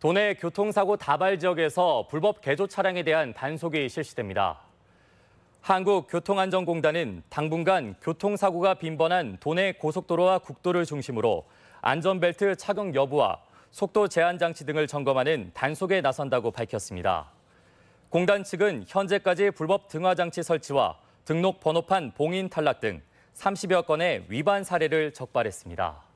도내 교통사고 다발 지역에서 불법 개조 차량에 대한 단속이 실시됩니다. 한국교통안전공단은 당분간 교통사고가 빈번한 도내 고속도로와 국도를 중심으로 안전벨트 착용 여부와 속도 제한 장치 등을 점검하는 단속에 나선다고 밝혔습니다. 공단 측은 현재까지 불법 등화 장치 설치와 등록 번호판 봉인 탈락 등 30여 건의 위반 사례를 적발했습니다.